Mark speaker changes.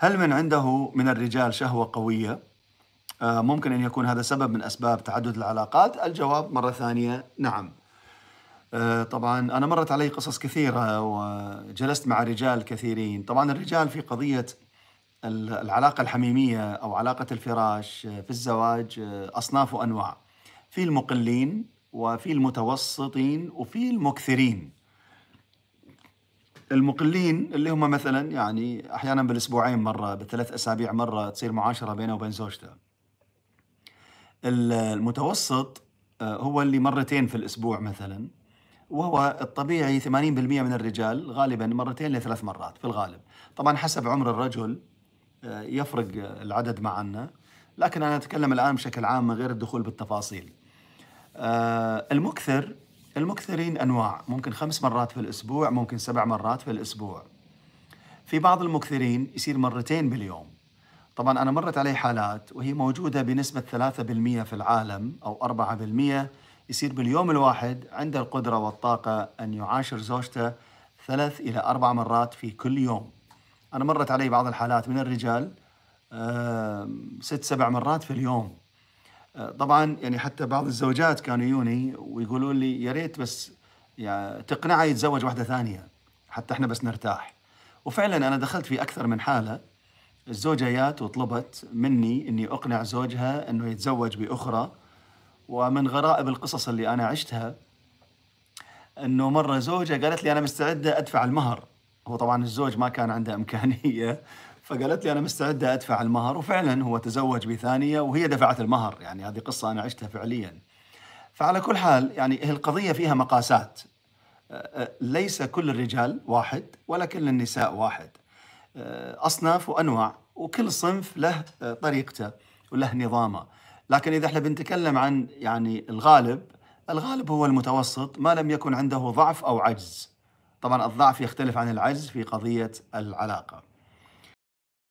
Speaker 1: هل من عنده من الرجال شهوة قوية؟ آه، ممكن أن يكون هذا سبب من أسباب تعدد العلاقات الجواب مرة ثانية نعم آه، طبعا أنا مرت علي قصص كثيرة وجلست مع رجال كثيرين طبعا الرجال في قضية العلاقة الحميمية أو علاقة الفراش آه، في الزواج أصناف وأنواع في المقلين وفي المتوسطين وفي المكثرين المقلين اللي هم مثلا يعني احيانا بالاسبوعين مره بثلاث اسابيع مره تصير معاشره بينه وبين زوجته. المتوسط آه، هو اللي مرتين في الاسبوع مثلا وهو الطبيعي 80% من الرجال غالبا مرتين لثلاث مرات في الغالب. طبعا حسب عمر الرجل آه، يفرق العدد معنا لكن انا اتكلم الان بشكل عام من غير الدخول بالتفاصيل. آه، المكثر المكثرين أنواع ممكن خمس مرات في الأسبوع ممكن سبع مرات في الأسبوع في بعض المكثرين يصير مرتين باليوم طبعا أنا مرت علي حالات وهي موجودة بنسبة 3% في العالم أو 4% يصير باليوم الواحد عنده القدرة والطاقة أن يعاشر زوجته ثلاث إلى أربع مرات في كل يوم أنا مرت علي بعض الحالات من الرجال ست سبع مرات في اليوم طبعا يعني حتى بعض الزوجات كانوا يوني ويقولون لي يا ريت بس يعني تقنعه يتزوج واحده ثانيه حتى احنا بس نرتاح وفعلا انا دخلت في اكثر من حاله الزوجه جات وطلبت مني اني اقنع زوجها انه يتزوج باخرى ومن غرائب القصص اللي انا عشتها انه مره زوجه قالت لي انا مستعده ادفع المهر هو طبعا الزوج ما كان عنده امكانيه فقالت لي انا مستعده ادفع المهر وفعلا هو تزوج بثانيه وهي دفعت المهر يعني هذه قصه انا عشتها فعليا فعلى كل حال يعني القضيه فيها مقاسات أه، أه، ليس كل الرجال واحد ولكن النساء واحد أه، اصناف وانواع وكل صنف له طريقته وله نظامه لكن اذا احنا بنتكلم عن يعني الغالب الغالب هو المتوسط ما لم يكن عنده ضعف او عجز طبعا الضعف يختلف عن العجز في قضيه العلاقه